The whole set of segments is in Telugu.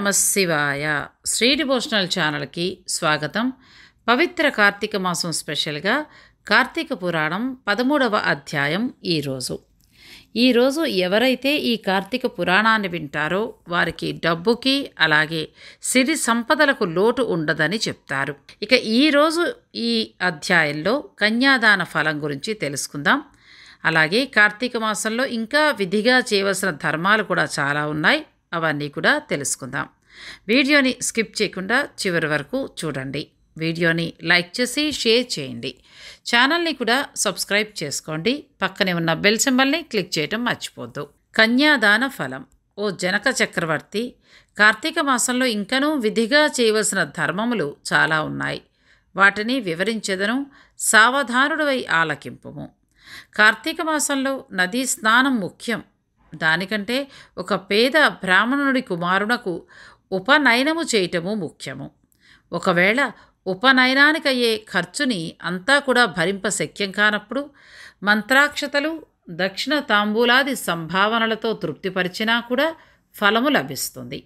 నమశివాయ శ్రీ డివోషనల్ ఛానల్కి స్వాగతం పవిత్ర కార్తీక మాసం స్పెషల్గా కార్తీక పురాణం పదమూడవ అధ్యాయం ఈరోజు ఈరోజు ఎవరైతే ఈ కార్తీక పురాణాన్ని వింటారో వారికి డబ్బుకి అలాగే సిరి సంపదలకు లోటు ఉండదని చెప్తారు ఇక ఈరోజు ఈ అధ్యాయంలో కన్యాదాన ఫలం గురించి తెలుసుకుందాం అలాగే కార్తీక మాసంలో ఇంకా విధిగా చేయవలసిన ధర్మాలు కూడా చాలా ఉన్నాయి అవన్నీ కూడా తెలుసుకుందాం వీడియోని స్కిప్ చేయకుండా చివరి వరకు చూడండి వీడియోని లైక్ చేసి షేర్ చేయండి ఛానల్ని కూడా సబ్స్క్రైబ్ చేసుకోండి పక్కనే ఉన్న బెల్ సింబల్ని క్లిక్ చేయటం మర్చిపోద్దు కన్యాదాన ఫలం ఓ జనక చక్రవర్తి కార్తీక మాసంలో ఇంకనూ విధిగా చేయవలసిన ధర్మములు చాలా ఉన్నాయి వాటిని వివరించెదను సావధానుడవై ఆలకింపము కార్తీక మాసంలో నదీ స్నానం ముఖ్యం దానికంటే ఒక పేద బ్రాహ్మణుడి కుమారునకు ఉపనయనము చేయటము ముఖ్యము ఒకవేళ ఉపనయనానికయ్యే ఖర్చుని అంతా కూడా భరింప శక్యం కానప్పుడు మంత్రాక్షతలు దక్షిణ తాంబూలాది సంభావనలతో తృప్తిపరిచినా కూడా ఫలము లభిస్తుంది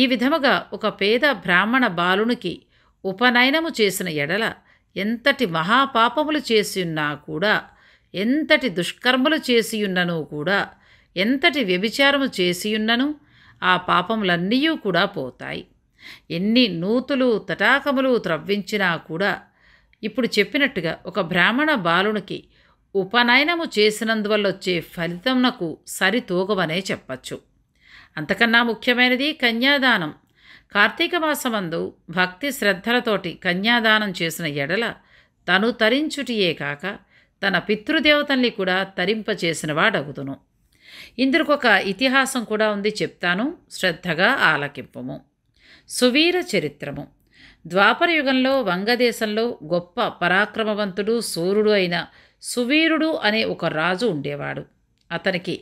ఈ విధముగా ఒక పేద బ్రాహ్మణ బాలునికి ఉపనయనము చేసిన ఎడల ఎంతటి మహాపాపములు చేసియున్నా కూడా ఎంతటి దుష్కర్మలు చేసియున్ననూ కూడా ఎంతటి వ్యభిచారము చేసియున్నను ఆ పాపములన్నీ కూడా పోతాయి ఎన్ని నూతులు తటాకములు త్రవ్వించినా కూడా ఇప్పుడు చెప్పినట్టుగా ఒక బ్రాహ్మణ బాలునికి ఉపనయనము వచ్చే ఫలితంనకు సరితూగవనే చెప్పచ్చు అంతకన్నా ముఖ్యమైనది కన్యాదానం కార్తీక మాసమందు భక్తి శ్రద్ధలతోటి కన్యాదానం చేసిన ఎడల తను తరించుటియే కాక తన పితృదేవతల్ని కూడా తరింపచేసినవాడగుదును ఇందుకు ఒక ఇతిహాసం కూడా ఉంది చెప్తాను శ్రద్ధగా ఆలకింపము సువీర చరిత్రము ద్వాపర యుగంలో వంగదేశంలో గొప్ప పరాక్రమవంతుడు సూర్యుడు అయిన సువీరుడు అనే ఒక రాజు ఉండేవాడు అతనికి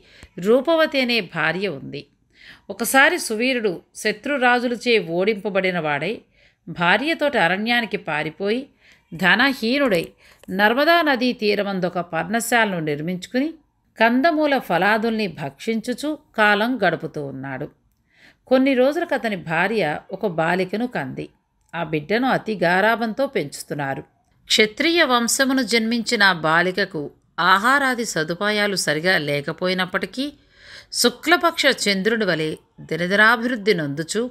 రూపవతి అనే భార్య ఉంది ఒకసారి సువీరుడు శత్రురాజులచే ఓడింపబడిన వాడై భార్యతోటి అరణ్యానికి పారిపోయి ధనహీనుడై నర్మదా నదీ తీరమందొక పర్ణశాలను నిర్మించుకుని కందమూల ఫలాదుల్ని భక్షించుచు కాలం గడుపుతూ ఉన్నాడు కొన్ని రోజులకు అతని భార్య ఒక బాలికను కంది ఆ బిడ్డను అతి గారాభంతో పెంచుతున్నారు క్షత్రియ వంశమును జన్మించిన బాలికకు ఆహారాది సదుపాయాలు సరిగా లేకపోయినప్పటికీ శుక్లపక్ష చంద్రుడి వలె దినదినాభివృద్ధి నొందుచు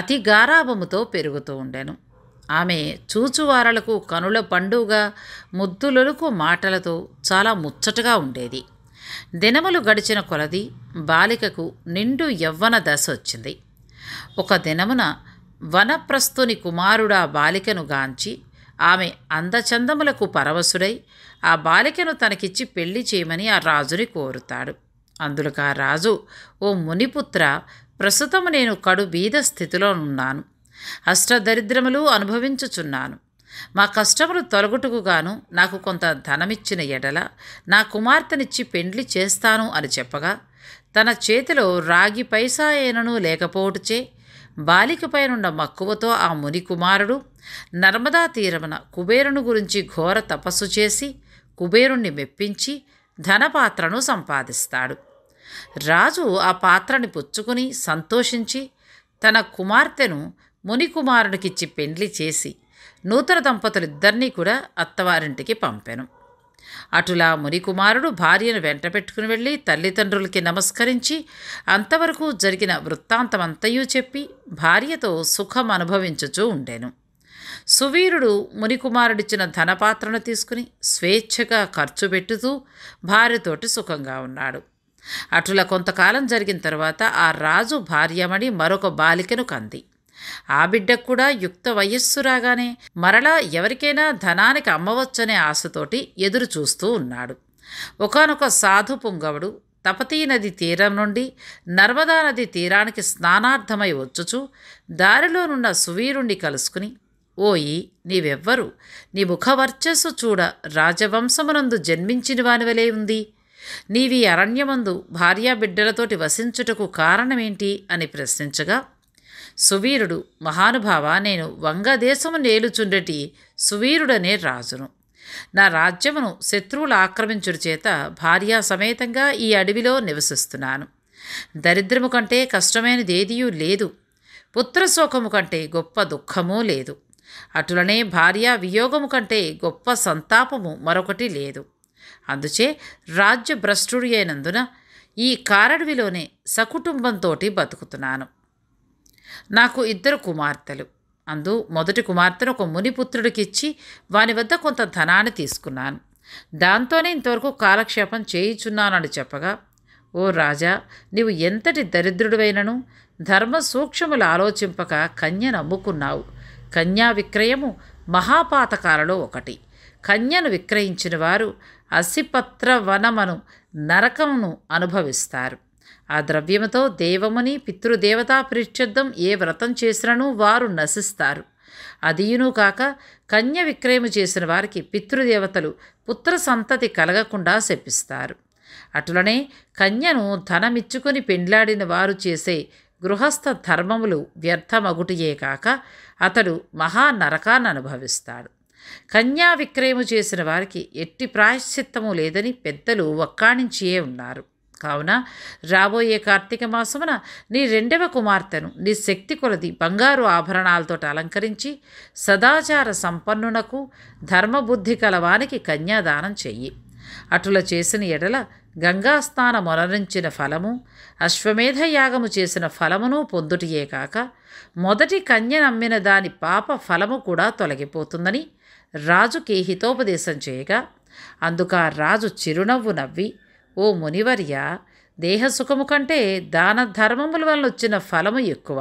అతి గారాభముతో పెరుగుతూ ఉండెను ఆమె చూచువారలకు కనుల పండుగ ముద్దులకు మాటలతో చాలా ముచ్చటగా ఉండేది దినములు గడిచిన కొలది బాలికకు నిండు యవ్వన దశ వచ్చింది ఒక దినమున వనప్రస్థుని కుమారుడా బాలికను గాంచి ఆమె అందచందములకు పరవశుడై ఆ బాలికను తనకిచ్చి పెళ్లి చేయమని ఆ రాజుని కోరుతాడు అందులకు ఆ రాజు ఓ మునిపుత్ర ప్రస్తుతము నేను కడు బీద స్థితిలో ఉన్నాను అష్టదరిద్రములు అనుభవించుచున్నాను మా కష్టములు తొలగుటకు నాకు కొంత ధనమిచ్చిన ఎడల నా కుమార్తెనిచ్చి పెండ్లి చేస్తాను అని చెప్పగా తన చేతిలో రాగి పైసా ఏనను లేకపోవటచే బాలికపైనున్న మక్కువతో ఆ ముని కుమారుడు నర్మదా తీరమున కుబేరుని గురించి ఘోర తపస్సు చేసి కుబేరుణ్ణి మెప్పించి ధనపాత్రను సంపాదిస్తాడు రాజు ఆ పాత్రని పుచ్చుకుని సంతోషించి తన కుమార్తెను మునికుమారుడికిచ్చి పెండ్లి చేసి నూతన దంపతులిద్దరినీ కూడా అత్తవారింటికి పంపెను అటులా మునికుమారుడు భార్యను వెంట పెట్టుకుని వెళ్ళి తల్లిదండ్రులకి నమస్కరించి అంతవరకు జరిగిన వృత్తాంతమంతయూ చెప్పి భార్యతో సుఖం అనుభవించుచూ ఉండేను సువీరుడు మునికుమారుడిచ్చిన ధనపాత్రను తీసుకుని స్వేచ్ఛగా ఖర్చు పెట్టుతూ భార్యతోటి సుఖంగా ఉన్నాడు అటుల కొంతకాలం జరిగిన తర్వాత ఆ రాజు భార్యమణి మరొక బాలికను కంది ఆ బిడ్డకు కూడా యుక్త వయస్సు రాగానే మరలా ఎవరికైనా ధనానికి అమ్మవచ్చనే ఆశతోటి ఎదురు చూస్తూ ఉన్నాడు ఒకనొక సాధు పుంగవుడు తపతీ నది తీరం నుండి నర్మదా నది తీరానికి స్నానార్థమై వచ్చుచు దారిలోనున్న సువీరుణ్ణి కలుసుకుని ఓయి నీవెవ్వరు నీ ముఖవర్చస్సు చూడ రాజవంశమునందు జన్మించిన వానివలే ఉంది నీవి అరణ్యమందు భార్యాబిడ్డలతోటి వసించుటకు కారణమేంటి అని ప్రశ్నించగా సువీరుడు మహానుభావ నేను వంగదేశము నేలుచుండటి సువీరుడనే రాజును నా రాజ్యమును శత్రువులు ఆక్రమించుడు చేత భార్యా సమేతంగా ఈ అడవిలో నివసిస్తున్నాను దరిద్రము కంటే కష్టమైనది ఏదియూ లేదు పుత్రశోకము కంటే గొప్ప దుఃఖమూ లేదు అటులనే భార్య వియోగము కంటే గొప్ప సంతాపము మరొకటి లేదు అందుచే రాజ్య భ్రష్టుడి అయినందున ఈ కారడవిలోనే సకుటుంబంతోటి బతుకుతున్నాను నాకు ఇద్దరు కుమార్తెలు అందు మొదటి కుమార్తెను ఒక మునిపుత్రుడికిచ్చి వాని వద్ద కొంత ధనాన్ని తీసుకున్నాను దాంతోనే ఇంతవరకు కాలక్షేపం చేయుచున్నానని చెప్పగా ఓ రాజా నీవు ఎంతటి దరిద్రుడివైనను ధర్మ సూక్ష్ములు ఆలోచింపక కన్యను అమ్ముకున్నావు కన్యా విక్రయము మహాపాతకాలలో ఒకటి కన్యను విక్రయించిన వారు అసిపత్ర వనమను నరకమును అనుభవిస్తారు ఆ ద్రవ్యముతో దేవముని పితృదేవతా ప్రత్యర్థం ఏ వ్రతం చేసినను వారు నశిస్తారు అదీను కాక కన్య విక్రయము చేసిన వారికి పితృదేవతలు పుత్ర సంతతి కలగకుండా శపిస్తారు అటులనే కన్యను ధనమిచ్చుకొని పెండ్లాడిన వారు చేసే గృహస్థ ధర్మములు వ్యర్థమగుటియే కాక అతడు మహానరకాన్ని అనుభవిస్తాడు కన్యా విక్రయము చేసిన వారికి ఎట్టి ప్రాయశ్చిత్తము లేదని పెద్దలు ఒక్కాణించియే ఉన్నారు కావున రాబోయే కార్తీక మాసమున నీ రెండవ కుమార్తెను నీ శక్తి కొలది బంగారు ఆభరణాలతోటి అలంకరించి సదాచార సంపన్నునకు ధర్మబుద్ధి కలవానికి కన్యాదానం చెయ్యి అటుల చేసిన ఎడల గంగాస్నాన మొనరించిన ఫలము అశ్వమేధ యాగము చేసిన ఫలమును పొందుటియే కాక మొదటి కన్య నమ్మిన దాని పాప ఫలము కూడా తొలగిపోతుందని రాజుకి హితోపదేశం చేయగా అందుక రాజు చిరునవ్వు నవ్వి ఓ మునివర్య దేహసుఖము కంటే దాన ధర్మముల వలన వచ్చిన ఫలము ఎక్కువ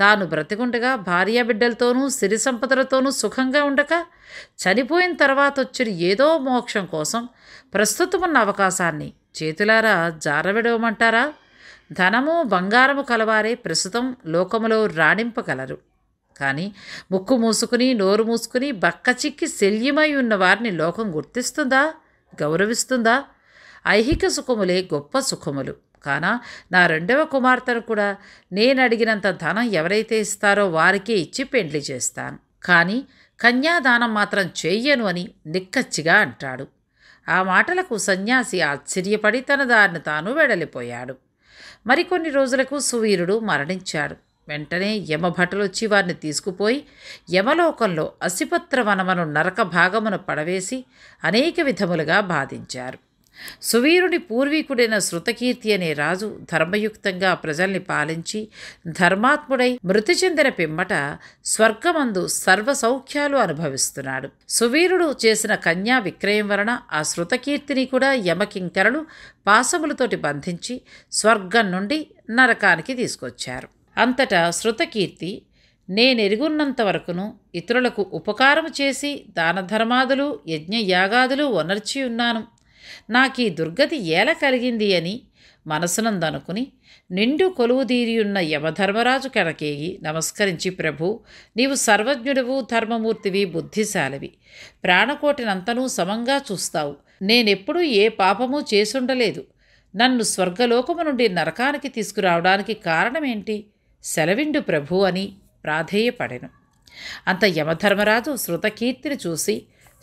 తాను బ్రతికుండగా భార్యాబిడ్డలతోనూ సిరి సంపదలతోనూ సుఖంగా ఉండక చనిపోయిన తర్వాత వచ్చిన ఏదో మోక్షం కోసం ప్రస్తుతం ఉన్న అవకాశాన్ని చేతులారా జారవిడవమంటారా ధనము బంగారము కలవారే ప్రస్తుతం లోకములో రాణింపగలరు కానీ ముక్కు మూసుకుని నోరు మూసుకుని బక్కచిక్కి శల్యమై ఉన్న వారిని లోకం గుర్తిస్తుందా గౌరవిస్తుందా ఐహిక సుఖములే గొప్ప సుఖములు కాన నా రెండవ కుమార్తెను కూడా నేను అడిగినంత ధనం ఎవరైతే ఇస్తారో వారికే ఇచ్చి పెండ్లి చేస్తాను కానీ కన్యాదానం మాత్రం చెయ్యను అని నిక్కచ్చిగా అంటాడు ఆ మాటలకు సన్యాసి ఆశ్చర్యపడి తన దారిని తాను వెడలిపోయాడు మరికొన్ని రోజులకు సువీరుడు మరణించాడు వెంటనే యమభటలొచ్చి వచ్చి వారిని తీసుకుపోయి యమలోకంలో అసిపత్ర వనమను నరక భాగమును పడవేసి అనేక విధములుగా బాధించారు సువీరుడి పూర్వీకుడైన శృతకీర్తి అనే రాజు ధర్మయుక్తంగా ప్రజల్ని పాలించి ధర్మాత్ముడై మృతి చెందిన పిమ్మట స్వర్గమందు సర్వసౌఖ్యాలు అనుభవిస్తున్నాడు సువీరుడు చేసిన కన్యా విక్రయం వలన ఆ శృతకీర్తిని కూడా యమకింకరలు పాసములతోటి బంధించి స్వర్గం నుండి నరకానికి తీసుకొచ్చారు అంతటా శృతకీర్తి నేనెరుగున్నంత వరకును ఇతరులకు ఉపకారం చేసి దానధర్మాదులు యజ్ఞయాగాదులు వనర్చి ఉన్నాను నాకీ దుర్గతి ఏల కలిగింది అని మనసునందనుకుని నిండు కొలువుదీరియున్న యమధర్మరాజు కడకేగి నమస్కరించి ప్రభు నీవు సర్వజ్ఞుడువు ధర్మమూర్తివి బుద్ధిశాలివి ప్రాణకోటినంతనూ సమంగా చూస్తావు నేనెప్పుడూ ఏ పాపము చేసుండలేదు నన్ను స్వర్గలోకము నుండి నరకానికి తీసుకురావడానికి కారణమేంటి సెలవిండు ప్రభు అని ప్రాధేయపడెను అంత యమధర్మరాజు శృతకీర్తిని చూసి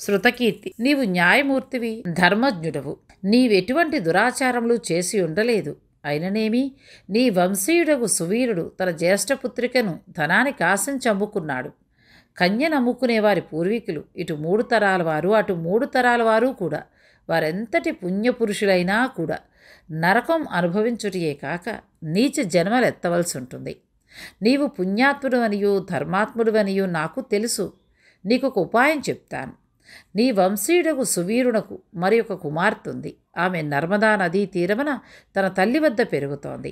శృతకీర్తి నీవు న్యాయమూర్తివి ధర్మజ్ఞుడవు నీవెటువంటి దురాచారములు చేసి ఉండలేదు అయిననేమి నీ వంశీయుడగు సువీరుడు తన జ్యేష్ఠపుత్రికను ధనానికి ఆశించి అమ్ముకున్నాడు కన్యనమ్ముకునే వారి పూర్వీకులు ఇటు మూడు తరాల వారు అటు మూడు తరాల వారు కూడా వారెంతటి పుణ్యపురుషులైనా కూడా నరకం అనుభవించుటయే కాక నీచ ఎత్తవలసి ఉంటుంది నీవు పుణ్యాత్ముడు అనియు ధర్మాత్ముడు అనియు నాకు తెలుసు నీకు ఒక ఉపాయం చెప్తాను నీ వంశీయుడకు సువీరునకు మరి ఒక కుమార్తె ఆమె నర్మదా నదీ తీరమున తన తల్లి వద్ద పెరుగుతోంది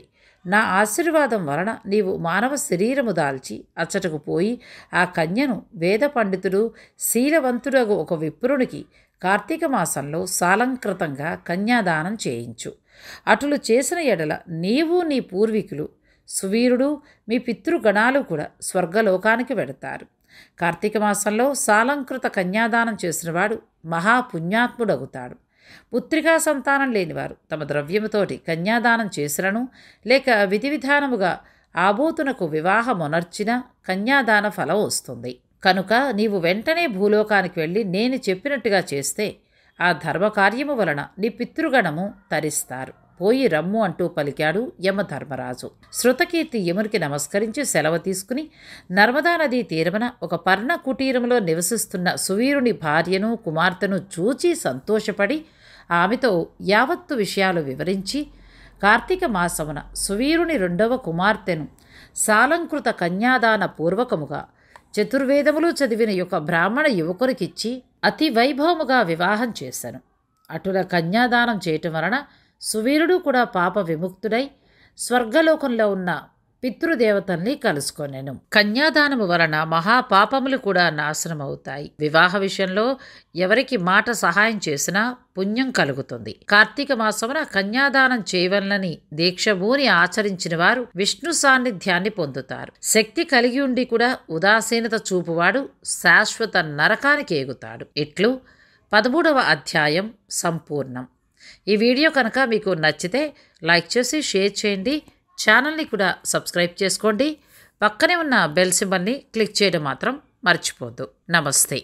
నా ఆశీర్వాదం వలన నీవు మానవ శరీరము దాల్చి అచ్చటకు పోయి ఆ కన్యను వేద పండితుడు శీలవంతుడగు ఒక విప్రునికి కార్తీక మాసంలో సాలంకృతంగా కన్యాదానం చేయించు అటులు చేసిన ఎడల నీవు నీ పూర్వీకులు సువీరుడు మీ పితృగణాలు కూడా స్వర్గలోకానికి వెడతారు కార్తీక మాసంలో సాలంకృత కన్యాదానం చేసినవాడు మహాపుణ్యాత్ముడగుతాడు పుత్రికా సంతానం లేనివారు తమ ద్రవ్యముతోటి కన్యాదానం చేసినను లేక విధి విధానముగా ఆబోతునకు వివాహమునర్చిన కన్యాదాన ఫలం వస్తుంది కనుక నీవు వెంటనే భూలోకానికి వెళ్ళి నేను చెప్పినట్టుగా చేస్తే ఆ ధర్మకార్యము వలన నీ పితృగణము తరిస్తారు పోయి రమ్ము అంటూ పలికాడు యమధర్మరాజు శృతకీర్తి యమునికి నమస్కరించి సెలవు తీసుకుని నర్మదా నదీ తీరమన ఒక పర్ణ కుటీరంలో నివసిస్తున్న సువీరుని భార్యను కుమార్తెను చూచి సంతోషపడి ఆమెతో యావత్తు విషయాలు వివరించి కార్తీక మాసమున సువీరుని రెండవ కుమార్తెను సాలంకృత కన్యాదాన పూర్వకముగా చతుర్వేదములు చదివిన యొక్క బ్రాహ్మణ యువకునికిచ్చి అతి వైభవముగా వివాహం చేశాను అటుల కన్యాదానం చేయటం వలన సువీరుడు కూడా పాప విముక్తుడై స్వర్గలోకంలో ఉన్న పితృదేవతల్ని కలుసుకొనెను కన్యాదానము వలన మహాపాపములు కూడా నాశనమవుతాయి వివాహ విషయంలో ఎవరికి మాట సహాయం చేసినా పుణ్యం కలుగుతుంది కార్తీక మాసమున కన్యాదానం చేయవలనని దీక్షభూని ఆచరించిన వారు విష్ణు సాన్నిధ్యాన్ని పొందుతారు శక్తి కలిగి ఉండి కూడా ఉదాసీనత చూపువాడు శాశ్వత నరకానికి ఎగుతాడు ఇట్లు పదమూడవ అధ్యాయం సంపూర్ణం ఈ వీడియో కనుక మీకు నచ్చితే లైక్ చేసి షేర్ చేయండి ఛానల్ని కూడా సబ్స్క్రైబ్ చేసుకోండి పక్కనే ఉన్న బెల్ సింబల్ని క్లిక్ చేయడం మాత్రం మర్చిపోద్దు నమస్తే